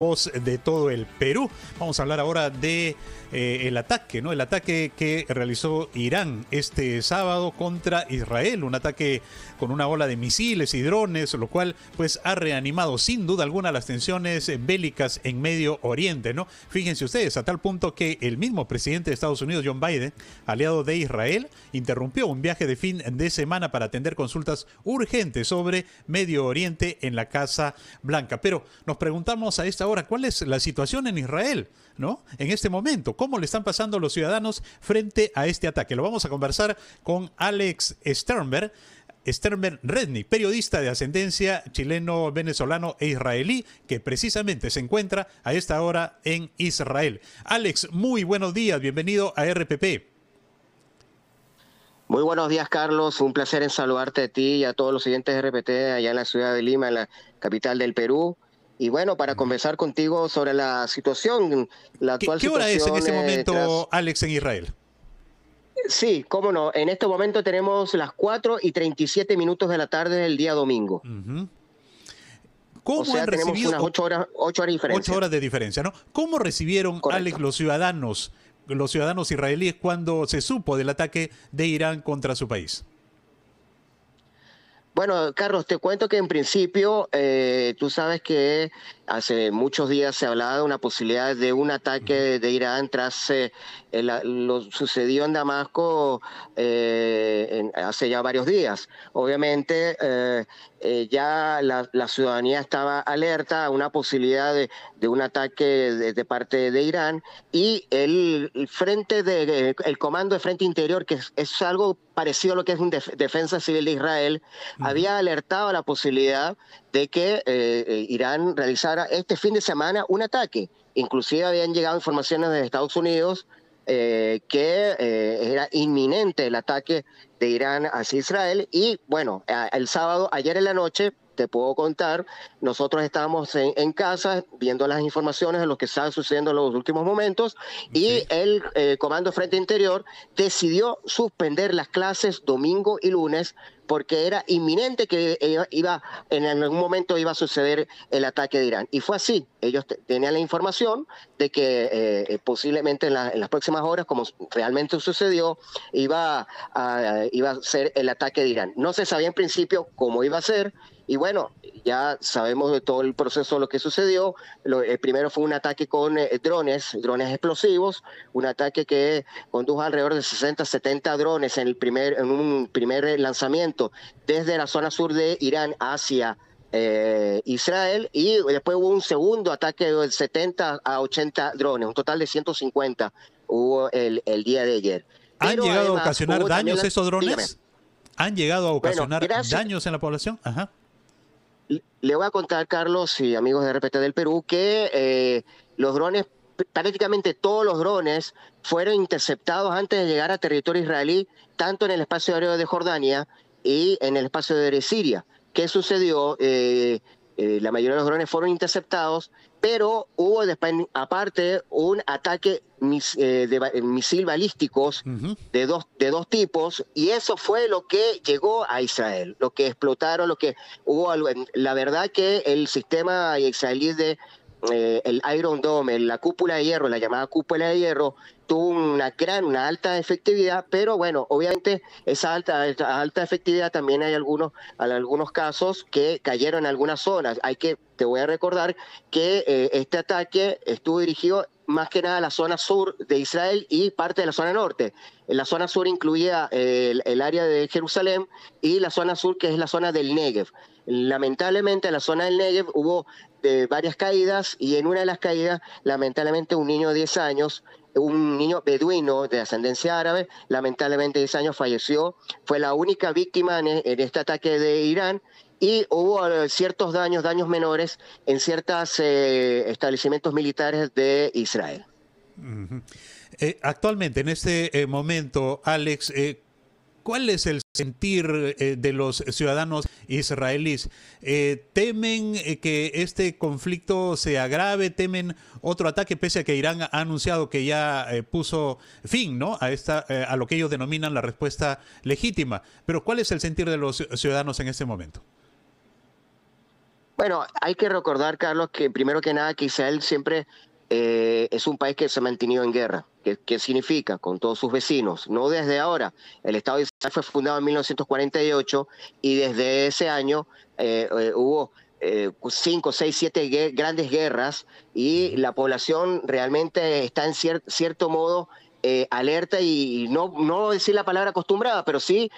voz de todo el Perú. Vamos a hablar ahora de eh, el ataque, ¿no? El ataque que realizó Irán este sábado contra Israel, un ataque con una ola de misiles y drones, lo cual pues ha reanimado sin duda alguna las tensiones bélicas en Medio Oriente, ¿no? Fíjense ustedes, a tal punto que el mismo presidente de Estados Unidos, John Biden, aliado de Israel, interrumpió un viaje de fin de semana para atender consultas urgentes sobre Medio Oriente en la Casa Blanca. Pero nos preguntamos a esta ahora cuál es la situación en Israel, ¿no? En este momento, cómo le están pasando los ciudadanos frente a este ataque. Lo vamos a conversar con Alex Sternberg. Sternberg Redney, periodista de ascendencia chileno, venezolano e israelí, que precisamente se encuentra a esta hora en Israel. Alex, muy buenos días, bienvenido a RPP. Muy buenos días, Carlos. Un placer en saludarte a ti y a todos los siguientes RPT allá en la ciudad de Lima, la capital del Perú. Y bueno, para conversar contigo sobre la situación, la actual ¿Qué, ¿qué hora es en este momento, Alex, en Israel? Sí, cómo no. En este momento tenemos las 4 y 37 minutos de la tarde del día domingo. ¿Cómo o sea, recibido, tenemos unas 8 horas, horas de diferencia. horas de diferencia, ¿no? ¿Cómo recibieron, Alex, los ciudadanos, los ciudadanos israelíes cuando se supo del ataque de Irán contra su país? Bueno, Carlos, te cuento que en principio eh, tú sabes que hace muchos días se hablaba de una posibilidad de un ataque de Irán tras eh, lo sucedido en Damasco eh, hace ya varios días. Obviamente eh, ya la, ciudadanía estaba alerta a una posibilidad de, un ataque de, parte de Irán y el, frente de, el comando de frente interior que es, algo parecido a lo que es un defensa civil de Israel había alertado a la posibilidad de que Irán realizara este fin de semana un ataque. Inclusive habían llegado informaciones de Estados Unidos eh, que eh, era inminente el ataque de Irán hacia Israel y bueno, el sábado, ayer en la noche, te puedo contar, nosotros estábamos en, casa viendo las informaciones de lo que estaba sucediendo en los últimos momentos y el eh, Comando Frente Interior decidió suspender las clases domingo y lunes porque era inminente que e, iba en algún momento iba a suceder el ataque de Irán. Y fue así. Ellos tenían la información de que eh, posiblemente en, las próximas horas, como realmente sucedió, iba iba a ser el ataque de Irán. No se sabía en principio cómo iba a ser y bueno, ya sabemos de todo el proceso lo que sucedió. el eh, primero fue un ataque con eh, drones, drones explosivos, un ataque que condujo alrededor de 60, 70 drones en, el primer, en un primer lanzamiento desde la zona sur de Irán hacia eh, Israel y después hubo un segundo ataque de 70 a 80 drones, un total de 150 hubo el, día de ayer. ¿Han llegado a ocasionar daños esos drones? ¿Han llegado a ocasionar daños en la población? Ajá le voy a contar, Carlos y amigos de RPT del Perú, que eh, los drones, prácticamente todos los drones, fueron interceptados antes de llegar a territorio israelí, tanto en el espacio aéreo de Jordania y en el espacio de Siria. ¿Qué sucedió? Eh, eh, la mayoría de los drones fueron interceptados pero hubo después, aparte un ataque mis, eh, de misil balísticos de, dos, de dos tipos y eso fue lo que llegó a Israel, lo que explotaron, lo que hubo la verdad que el sistema israelí de eh, el Iron Dome, la cúpula de hierro, la llamada cúpula de hierro, tuvo una gran, una alta efectividad, pero bueno, obviamente esa alta, alta efectividad también hay algunos, algunos casos que cayeron en algunas zonas. Hay que, te voy a recordar que eh, este ataque estuvo dirigido más que nada la zona sur de Israel y parte de la zona norte. La zona sur incluía eh, el, área de Jerusalén y la zona sur que es la zona del Negev. Lamentablemente en la zona del Negev hubo eh, varias caídas y en una de las caídas lamentablemente un niño de 10 años, un niño beduino de ascendencia árabe, lamentablemente 10 años falleció. Fue la única víctima en este ataque de Irán y hubo eh, ciertos daños, daños menores, en ciertos eh, establecimientos militares de Israel. Eh, actualmente, en este momento, Alex, ¿cuál es el sentir de los ciudadanos israelíes? ¿Temen que este conflicto se agrave? ¿Temen otro ataque? Pese a que Irán ha anunciado que ya puso fin ¿no? a, esta, a lo que ellos denominan la respuesta legítima. Pero ¿cuál es el sentir de los ciudadanos en este momento? Bueno, hay que recordar, Carlos, que primero que nada, que Israel siempre eh, es un país que se ha mantenido en guerra. ¿Qué, significa? Con todos sus vecinos. No desde ahora. El Estado de Israel fue fundado en 1948 y desde ese año eh, eh, hubo cinco, seis, siete grandes guerras y la población realmente está en cierto modo alerta y no, no decir la palabra acostumbrada, pero sí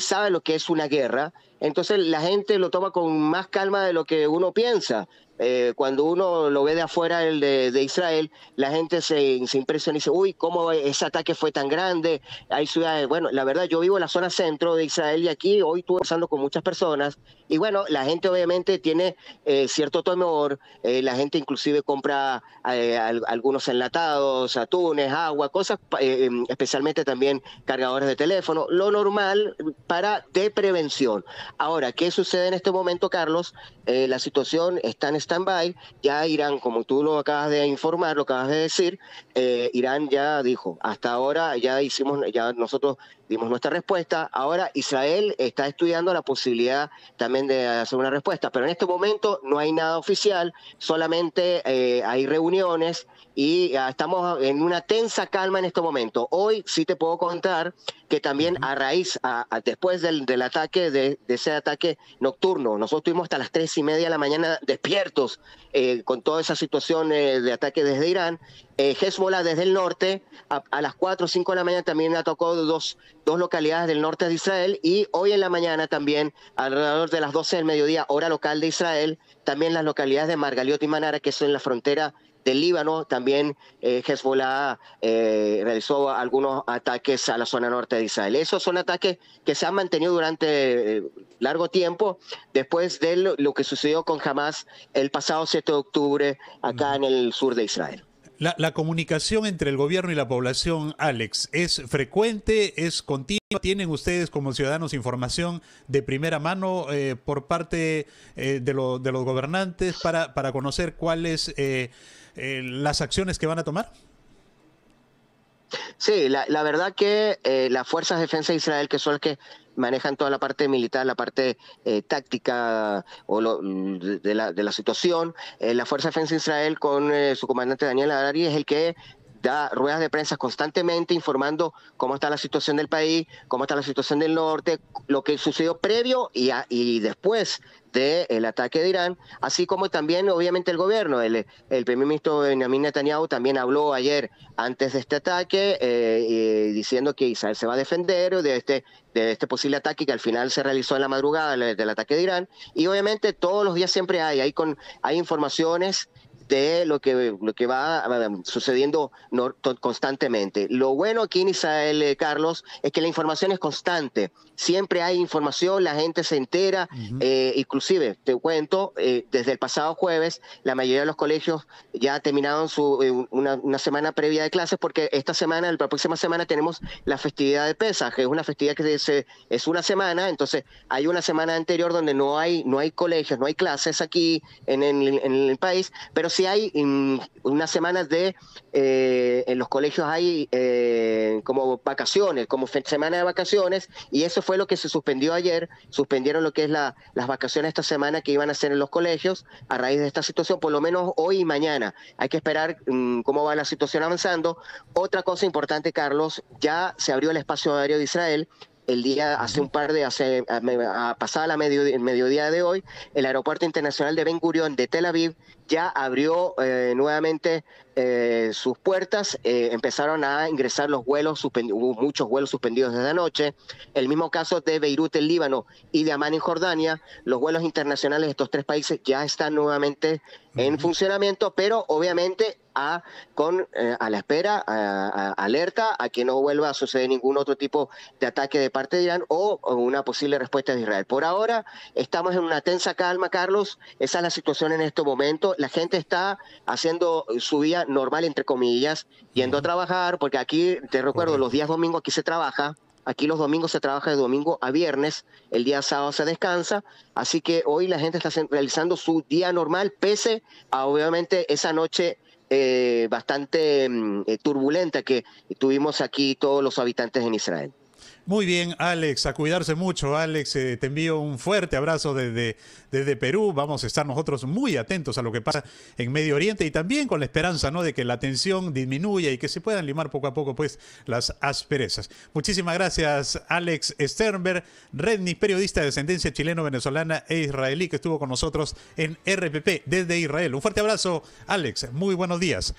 sabe lo que es una guerra entonces la gente lo toma con más calma de lo que uno piensa. Eh, cuando uno lo ve de afuera el de, Israel, la gente se, impresiona y dice, uy, ¿cómo ese ataque fue tan grande? Hay ciudades, bueno, la verdad, yo vivo en la zona centro de Israel y aquí hoy estuve pasando con muchas personas y bueno, la gente obviamente tiene eh, cierto temor, eh, la gente inclusive compra algunos enlatados, atunes, agua, cosas, em, especialmente también cargadores de teléfono, lo normal para de prevención. Ahora, ¿qué sucede en este momento, Carlos? Eh, la situación está en stand-by. Ya Irán, como tú lo acabas de informar, lo acabas de decir, eh, Irán ya dijo, hasta ahora ya hicimos, ya nosotros dimos nuestra respuesta. Ahora Israel está estudiando la posibilidad también de hacer una respuesta, pero en este momento no hay nada oficial, solamente eh, hay reuniones y ah, estamos en una tensa calma en este momento. Hoy sí te puedo contar que también a raíz, a, después del, del ataque, de, ese ataque nocturno, nosotros estuvimos hasta las tres y media de la mañana despiertos eh, con toda esa situación eh, de ataque desde Irán. Eh, Hezbollah desde el norte, a, las cuatro o cinco de la mañana también atacó dos, dos localidades del norte de Israel y hoy en la mañana también, alrededor de las doce del mediodía, hora local de Israel, también las localidades de Margaliot y Manara, que son la frontera del Líbano. También eh, Hezbollah eh, realizó algunos ataques a la zona norte de Israel. Esos son ataques que se han mantenido durante eh, largo tiempo después de lo, que sucedió con Hamas el pasado 7 de octubre acá en el sur de Israel. La, comunicación entre el gobierno y la población, Alex, ¿es frecuente? ¿Es continua? ¿Tienen ustedes como ciudadanos información de primera mano por parte de, los gobernantes para, para conocer cuáles... Eh, las acciones que van a tomar? Sí, la, verdad que eh, las fuerzas de defensa de Israel, que son las que manejan toda la parte militar, la parte eh, táctica o mm, de, la, de, la, situación, la Fuerza de Defensa de Israel con su comandante Daniel Harari es el que da ruedas de prensa constantemente informando cómo está la situación del país, cómo está la situación del norte, lo que sucedió previo y, y después del ataque de Irán, así como también obviamente el gobierno. El, el primer ministro Benjamin Netanyahu también habló ayer antes de este ataque eh, diciendo que Israel se va a defender de este, de este posible ataque que al final se realizó en la madrugada del, ataque de Irán. Y obviamente todos los días siempre hay, con, hay informaciones de lo que, lo que va ah, sucediendo constantemente. Lo bueno aquí en Israel, eh, Carlos, es que la información es constante. Siempre hay información, la gente se entera. Eh, inclusive, te cuento, eh, desde el pasado jueves, la mayoría de los colegios ya terminaron su, una, semana previa de clases porque esta semana, la próxima semana, tenemos la festividad de Pesaj, que es una festividad que se, es una semana, entonces hay una semana anterior donde no hay, no hay colegios, no hay clases aquí en, en el país, pero si hay en unas semanas de, eh, en los colegios hay eh, como vacaciones, como semana de vacaciones, y eso fue lo que se suspendió ayer, suspendieron lo que es las vacaciones esta semana que iban a hacer en los colegios a raíz de esta situación, por lo menos hoy y mañana. Hay que esperar mm, cómo va la situación avanzando. Otra cosa importante, Carlos, ya se abrió el espacio aéreo de Israel el día hace un par de hace pasada la medio mediodía de hoy el aeropuerto internacional de Ben Gurion de Tel Aviv ya abrió eh, nuevamente eh, sus puertas, eh, empezaron a ingresar los vuelos, hubo muchos vuelos suspendidos desde anoche. El mismo caso de Beirut en Líbano y de Amán en Jordania, los vuelos internacionales de estos tres países ya están nuevamente en funcionamiento, pero obviamente a, con, a la espera, alerta a que no vuelva a suceder ningún otro tipo de ataque de parte de Irán o, o, una posible respuesta de Israel. Por ahora estamos en una tensa calma, Carlos. Esa es la situación en este momento la gente está haciendo su día normal, entre comillas, yendo a trabajar, porque aquí, te recuerdo, los días domingos aquí se trabaja, Aquí los domingos se trabaja de domingo a viernes, el día sábado se descansa, así que hoy la gente está realizando su día normal, pese a obviamente esa noche eh, bastante mm, eh, turbulenta que tuvimos aquí todos los habitantes en Israel. Muy bien, Alex, a cuidarse mucho, Alex. Eh, te envío un fuerte abrazo desde, desde Perú. Vamos a estar nosotros muy atentos a lo que pasa en Medio Oriente y también con la esperanza ¿no? de que la tensión disminuya y que se puedan limar poco a poco pues, las asperezas. Muchísimas gracias, Alex Sternberg, Redni, periodista de descendencia chileno-venezolana e israelí, que estuvo con nosotros en RPP desde Israel. Un fuerte abrazo, Alex. Muy buenos días.